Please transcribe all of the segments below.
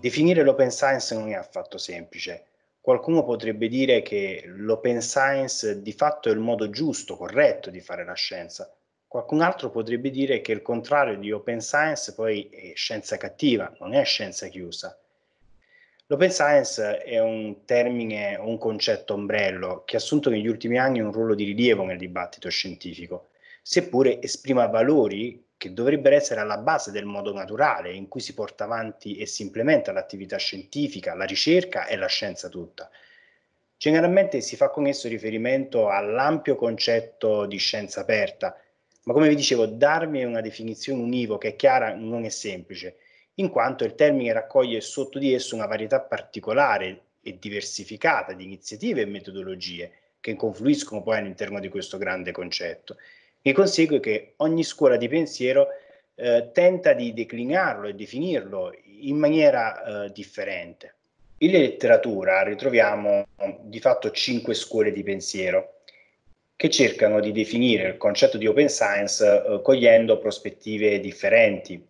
Definire l'open science non è affatto semplice. Qualcuno potrebbe dire che l'open science di fatto è il modo giusto, corretto di fare la scienza. Qualcun altro potrebbe dire che il contrario di open science poi è scienza cattiva, non è scienza chiusa. L'open science è un termine, un concetto ombrello che ha assunto negli ultimi anni un ruolo di rilievo nel dibattito scientifico, seppure esprima valori che dovrebbero essere alla base del modo naturale in cui si porta avanti e si implementa l'attività scientifica, la ricerca e la scienza tutta. Generalmente si fa con esso riferimento all'ampio concetto di scienza aperta, ma come vi dicevo, darmi una definizione univoca e chiara non è semplice, in quanto il termine raccoglie sotto di esso una varietà particolare e diversificata di iniziative e metodologie che confluiscono poi all'interno di questo grande concetto che consegue che ogni scuola di pensiero eh, tenta di declinarlo e definirlo in maniera eh, differente. In letteratura ritroviamo di fatto cinque scuole di pensiero che cercano di definire il concetto di open science eh, cogliendo prospettive differenti.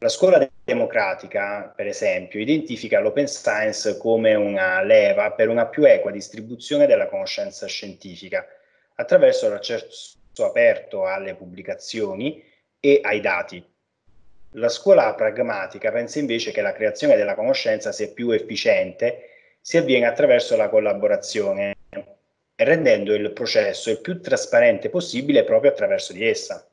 La scuola democratica, per esempio, identifica l'open science come una leva per una più equa distribuzione della conoscenza scientifica attraverso l'accesso aperto alle pubblicazioni e ai dati. La scuola pragmatica pensa invece che la creazione della conoscenza sia più efficiente se avviene attraverso la collaborazione, rendendo il processo il più trasparente possibile proprio attraverso di essa.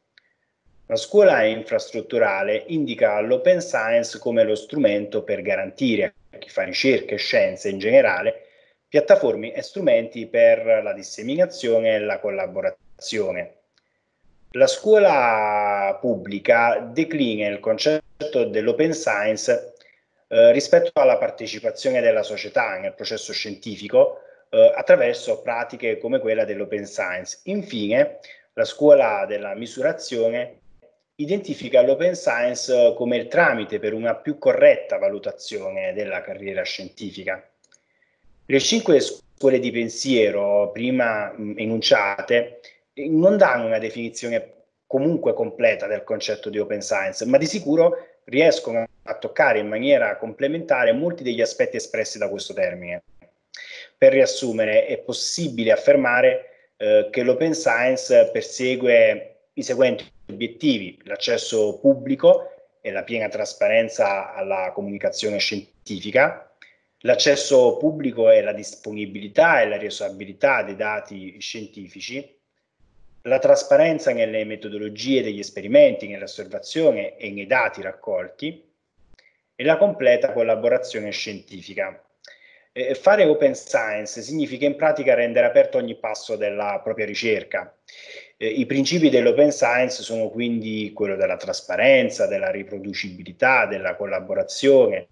La scuola infrastrutturale indica l'open science come lo strumento per garantire a chi fa ricerca e scienze in generale piattaforme e strumenti per la disseminazione e la collaborazione azione. La scuola pubblica declina il concetto dell'open science eh, rispetto alla partecipazione della società nel processo scientifico eh, attraverso pratiche come quella dell'open science. Infine, la scuola della misurazione identifica l'open science eh, come il tramite per una più corretta valutazione della carriera scientifica. Le cinque scuole di pensiero prima mh, enunciate non danno una definizione comunque completa del concetto di open science, ma di sicuro riescono a toccare in maniera complementare molti degli aspetti espressi da questo termine. Per riassumere, è possibile affermare eh, che l'open science persegue i seguenti obiettivi, l'accesso pubblico e la piena trasparenza alla comunicazione scientifica, l'accesso pubblico e la disponibilità e la riusabilità dei dati scientifici, la trasparenza nelle metodologie degli esperimenti, nell'osservazione e nei dati raccolti e la completa collaborazione scientifica. Eh, fare open science significa in pratica rendere aperto ogni passo della propria ricerca. Eh, I principi dell'open science sono quindi quello della trasparenza, della riproducibilità, della collaborazione,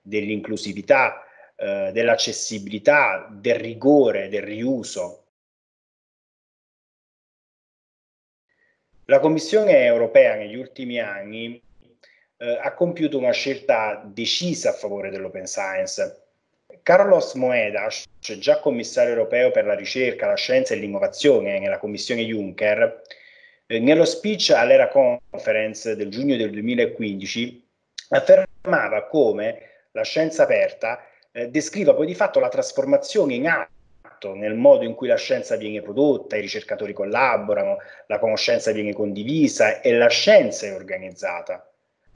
dell'inclusività, eh, dell'accessibilità, del rigore, del riuso, La Commissione europea negli ultimi anni eh, ha compiuto una scelta decisa a favore dell'open science. Carlos Moedas, cioè già commissario europeo per la ricerca, la scienza e l'innovazione eh, nella Commissione Juncker, eh, nello speech all'Era Conference del giugno del 2015 affermava come la scienza aperta eh, descriva poi di fatto la trasformazione in atto impatto nel modo in cui la scienza viene prodotta, i ricercatori collaborano, la conoscenza viene condivisa e la scienza è organizzata.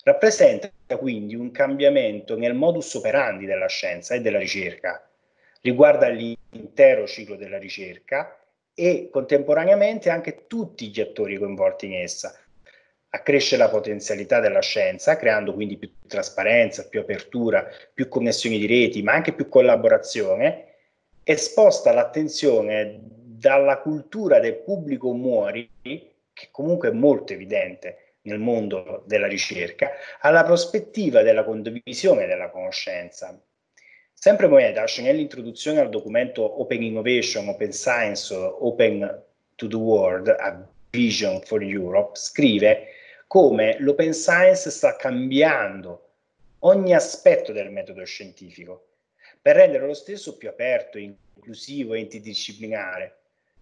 Rappresenta quindi un cambiamento nel modus operandi della scienza e della ricerca, riguarda l'intero ciclo della ricerca e contemporaneamente anche tutti gli attori coinvolti in essa. Accresce la potenzialità della scienza, creando quindi più trasparenza, più apertura, più connessioni di reti, ma anche più collaborazione e sposta l'attenzione dalla cultura del pubblico muori, che comunque è molto evidente nel mondo della ricerca, alla prospettiva della condivisione della conoscenza. Sempre Moedas, nell'introduzione al documento Open Innovation, Open Science, Open to the World, a Vision for Europe, scrive come l'open science sta cambiando ogni aspetto del metodo scientifico per rendere lo stesso più aperto, inclusivo e interdisciplinare.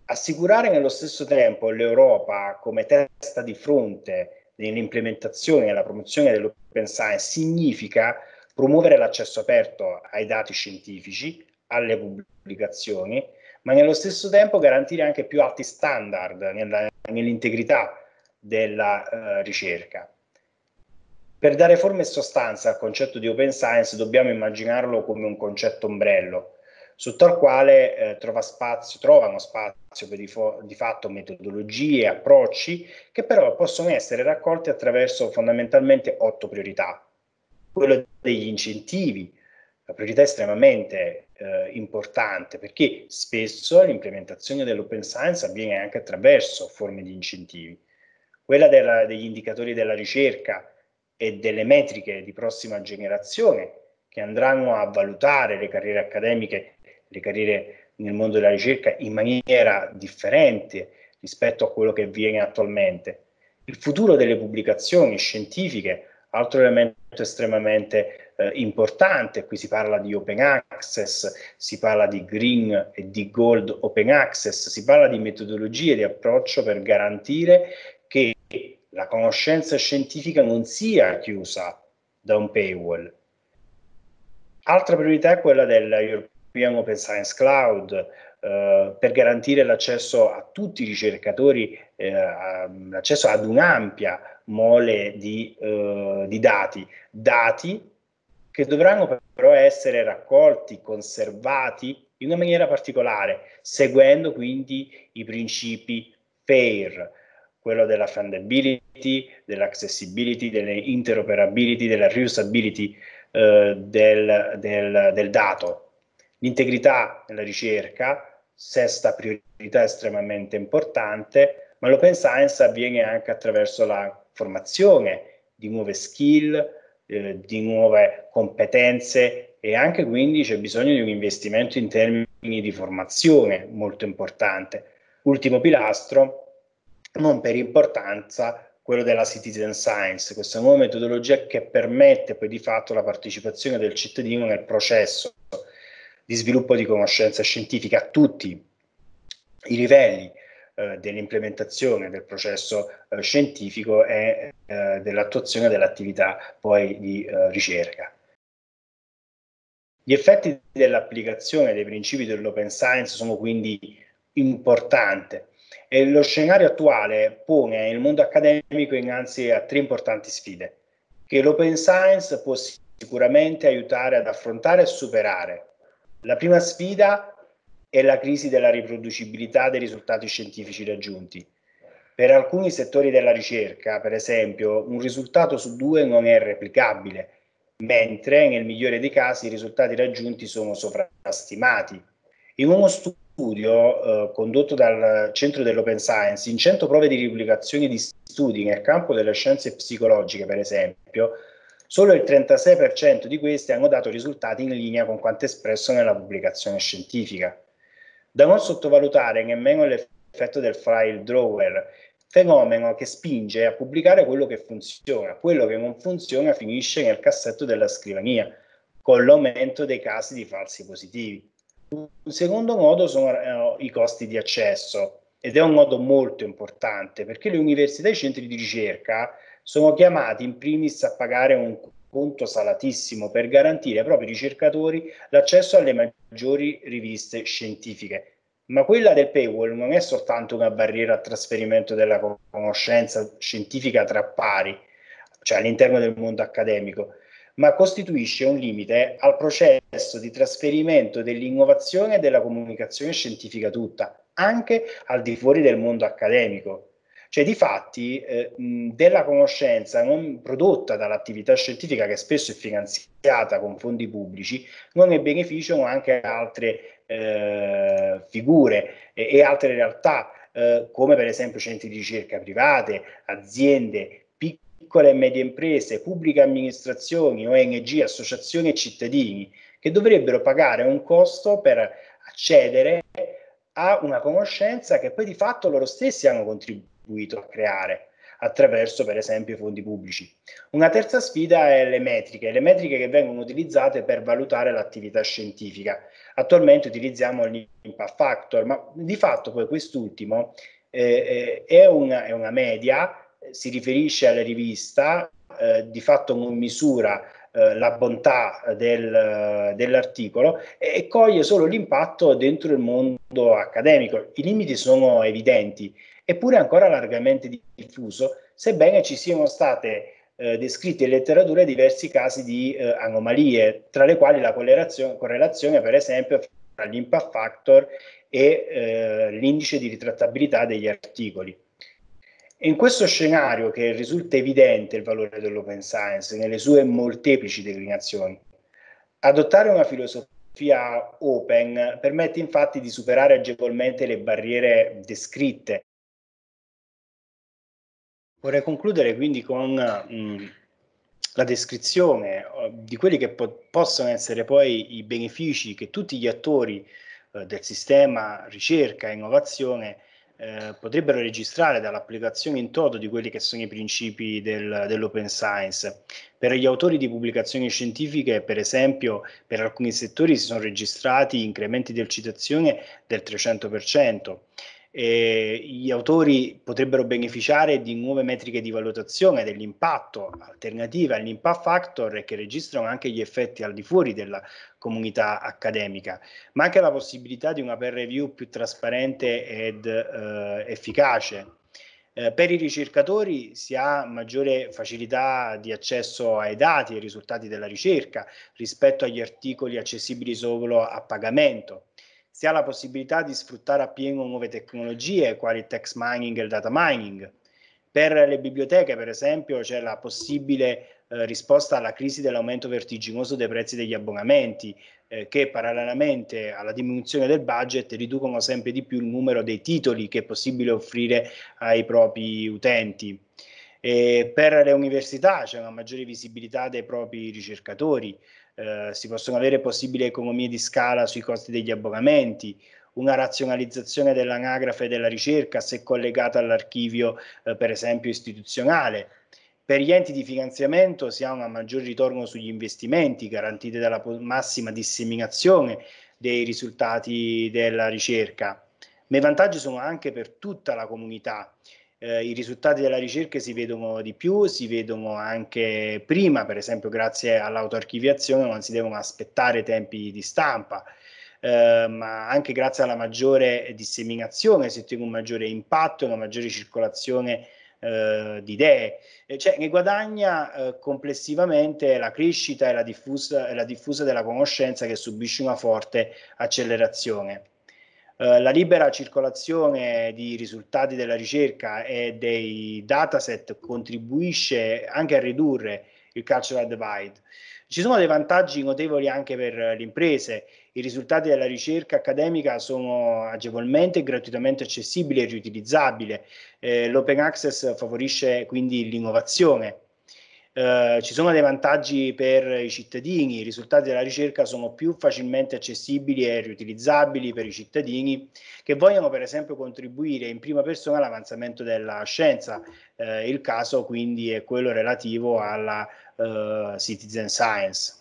Assicurare nello stesso tempo l'Europa come testa di fronte nell'implementazione e nella promozione dell'open science significa promuovere l'accesso aperto ai dati scientifici, alle pubblicazioni, ma nello stesso tempo garantire anche più alti standard nella, nell'integrità della uh, ricerca. Per dare forma e sostanza al concetto di open science dobbiamo immaginarlo come un concetto ombrello, sotto al quale eh, trova spazio, trovano spazio per di, fo- di fatto metodologie, approcci che però possono essere raccolti attraverso fondamentalmente otto priorità. Quello degli incentivi, la priorità estremamente eh, importante perché spesso l'implementazione dell'open science avviene anche attraverso forme di incentivi. Quella della, degli indicatori della ricerca, e delle metriche di prossima generazione che andranno a valutare le carriere accademiche, le carriere nel mondo della ricerca in maniera differente rispetto a quello che avviene attualmente. Il futuro delle pubblicazioni scientifiche, altro elemento estremamente eh, importante, qui si parla di open access, si parla di green e di gold open access, si parla di metodologie di approccio per garantire che la conoscenza scientifica non sia chiusa da un paywall. Altra priorità è quella della European Open Science Cloud eh, per garantire l'accesso a tutti i ricercatori, eh, a, ehm, l'accesso ad un'ampia mole di, eh, di dati, dati che dovranno però essere raccolti, conservati in una maniera particolare, seguendo quindi i principi FAIR, quello della fundability, dell'accessibility, dell'interoperability, della reusability eh, del, del, del dato. L'integrità nella ricerca, sesta priorità estremamente importante, ma l'open science avviene anche attraverso la formazione di nuove skill, eh, di nuove competenze e anche quindi c'è bisogno di un investimento in termini di formazione molto importante. Ultimo pilastro, non per importanza quello della citizen science, questa nuova metodologia che permette poi di fatto la partecipazione del cittadino nel processo di sviluppo di conoscenza scientifica a tutti i livelli eh, dell'implementazione del processo eh, scientifico e eh, dell'attuazione dell'attività poi di eh, ricerca. Gli effetti dell'applicazione dei principi dell'open science sono quindi importanti e lo scenario attuale pone il mondo accademico innanzi a tre importanti sfide che l'open science può sicuramente aiutare ad affrontare e superare. La prima sfida è la crisi della riproducibilità dei risultati scientifici raggiunti. Per alcuni settori della ricerca, per esempio, un risultato su due non è replicabile, mentre nel migliore dei casi i risultati raggiunti sono sovrastimati. In uno studio studio eh, condotto dal Centro dell'Open Science in 100 prove di pubblicazioni di studi nel campo delle scienze psicologiche, per esempio, solo il 36% di queste hanno dato risultati in linea con quanto espresso nella pubblicazione scientifica. Da non sottovalutare nemmeno l'effetto del file drawer, fenomeno che spinge a pubblicare quello che funziona, quello che non funziona finisce nel cassetto della scrivania, con l'aumento dei casi di falsi positivi. Un secondo modo sono eh, i costi di accesso ed è un modo molto importante perché le università e i centri di ricerca sono chiamati in primis a pagare un conto salatissimo per garantire ai propri ricercatori l'accesso alle maggiori riviste scientifiche. Ma quella del paywall non è soltanto una barriera al trasferimento della conoscenza scientifica tra pari, cioè all'interno del mondo accademico, ma costituisce un limite al processo di trasferimento dell'innovazione e della comunicazione scientifica tutta, anche al di fuori del mondo accademico. Cioè, di fatti, eh, della conoscenza non prodotta dall'attività scientifica, che spesso è finanziata con fondi pubblici, non ne beneficiano anche altre eh, figure e, e altre realtà eh, come per esempio centri di ricerca private, aziende, piccole e medie imprese, pubbliche amministrazioni, ONG, associazioni e cittadini che dovrebbero pagare un costo per accedere a una conoscenza che poi di fatto loro stessi hanno contribuito a creare attraverso per esempio i fondi pubblici. Una terza sfida è le metriche, le metriche che vengono utilizzate per valutare l'attività scientifica. Attualmente utilizziamo l'impact factor, ma di fatto poi quest'ultimo eh, eh è, una, è una media si riferisce alla rivista, eh, di fatto non misura eh, la bontà del, dell'articolo e, coglie solo l'impatto dentro il mondo accademico. I limiti sono evidenti, eppure ancora largamente diffuso, sebbene ci siano state eh, descritti in letteratura diversi casi di eh, anomalie, tra le quali la correlazione, per esempio, tra l'impact factor e eh, l'indice di ritrattabilità degli articoli in questo scenario che risulta evidente il valore dell'open science nelle sue molteplici declinazioni, adottare una filosofia open permette infatti di superare agevolmente le barriere descritte. Vorrei concludere quindi con mh, mm, la descrizione eh, di quelli che po- possono essere poi i benefici che tutti gli attori eh, del sistema ricerca e innovazione eh, potrebbero registrare dall'applicazione in toto di quelli che sono i principi del, dell'open science. Per gli autori di pubblicazioni scientifiche, per esempio, per alcuni settori si sono registrati incrementi del citazione del 300% eh, gli autori potrebbero beneficiare di nuove metriche di valutazione dell'impatto alternative all'impact factor che registrano anche gli effetti al di fuori della comunità accademica, ma anche la possibilità di una peer review più trasparente ed eh, efficace. Eh, per i ricercatori si ha maggiore facilità di accesso ai dati e ai risultati della ricerca rispetto agli articoli accessibili solo a pagamento si ha la possibilità di sfruttare appieno nuove tecnologie, quali il text mining e il data mining. Per le biblioteche, per esempio, c'è la possibile eh, risposta alla crisi dell'aumento vertiginoso dei prezzi degli abbonamenti, eh, che parallelamente alla diminuzione del budget riducono sempre di più il numero dei titoli che è possibile offrire ai propri utenti. E per le università c'è una maggiore visibilità dei propri ricercatori. Eh, si possono avere possibili economie di scala sui costi degli abbonamenti, una razionalizzazione dell'anagrafe e della ricerca se collegata all'archivio eh, per esempio istituzionale. Per gli enti di finanziamento si ha un maggior ritorno sugli investimenti garantiti dalla massima disseminazione dei risultati della ricerca, ma i vantaggi sono anche per tutta la comunità eh, i risultati della ricerca si vedono di più, si vedono anche prima, per esempio grazie all'autoarchiviazione non si devono aspettare tempi di stampa, eh, ma anche grazie alla maggiore disseminazione si ottiene un maggiore impatto, una maggiore circolazione eh, di idee, eh, cioè ne guadagna eh, complessivamente la crescita e la diffusa, la diffusa della conoscenza che subisce una forte accelerazione. Eh, la libera circolazione di risultati della ricerca e dei dataset contribuisce anche a ridurre il cultural divide. Ci sono dei vantaggi notevoli anche per le imprese. I risultati della ricerca accademica sono agevolmente e gratuitamente accessibili e riutilizzabili. Eh, l'open access favorisce quindi l'innovazione eh, ci sono dei vantaggi per i cittadini, i risultati della ricerca sono più facilmente accessibili e riutilizzabili per i cittadini che vogliono per esempio contribuire in prima persona all'avanzamento della scienza. Eh, il caso quindi è quello relativo alla eh, citizen science.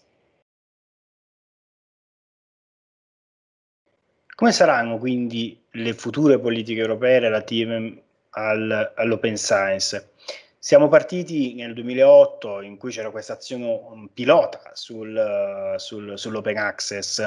Come saranno quindi le future politiche europee relative al, all'open science? Siamo partiti nel 2008 in cui c'era questa azione mm, pilota sul, eh, sul, sull'open access.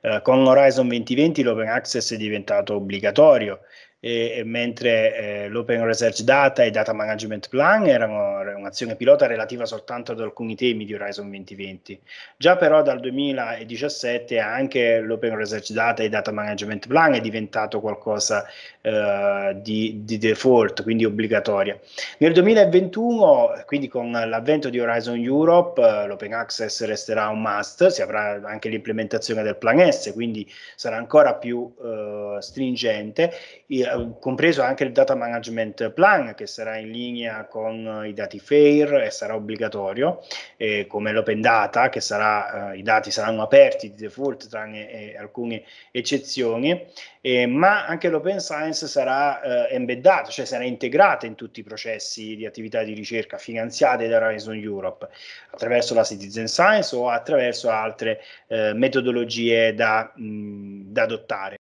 Eh, con Horizon 2020 l'open access è diventato obbligatorio e, e mentre eh, l'Open Research Data e Data Management Plan erano un'azione pilota relativa soltanto ad alcuni temi di Horizon 2020. Già però dal 2017 anche l'Open Research Data e Data Management Plan è diventato qualcosa eh, di, di default, quindi obbligatoria. Nel 2021, quindi con l'avvento di Horizon Europe, eh, l'Open Access resterà un must, si avrà anche l'implementazione del Plan S, quindi sarà ancora più eh, stringente. E, eh, compreso anche il data management plan che sarà in linea con eh, i dati FAIR e sarà obbligatorio, eh, come l'open data che sarà, eh, i dati saranno aperti di default tranne eh, alcune eccezioni, ma anche l'open science sarà embeddato, cioè sarà integrata in tutti i processi di attività di ricerca finanziate da Horizon Europe attraverso la citizen science o attraverso altre metodologie da, mh, da adottare.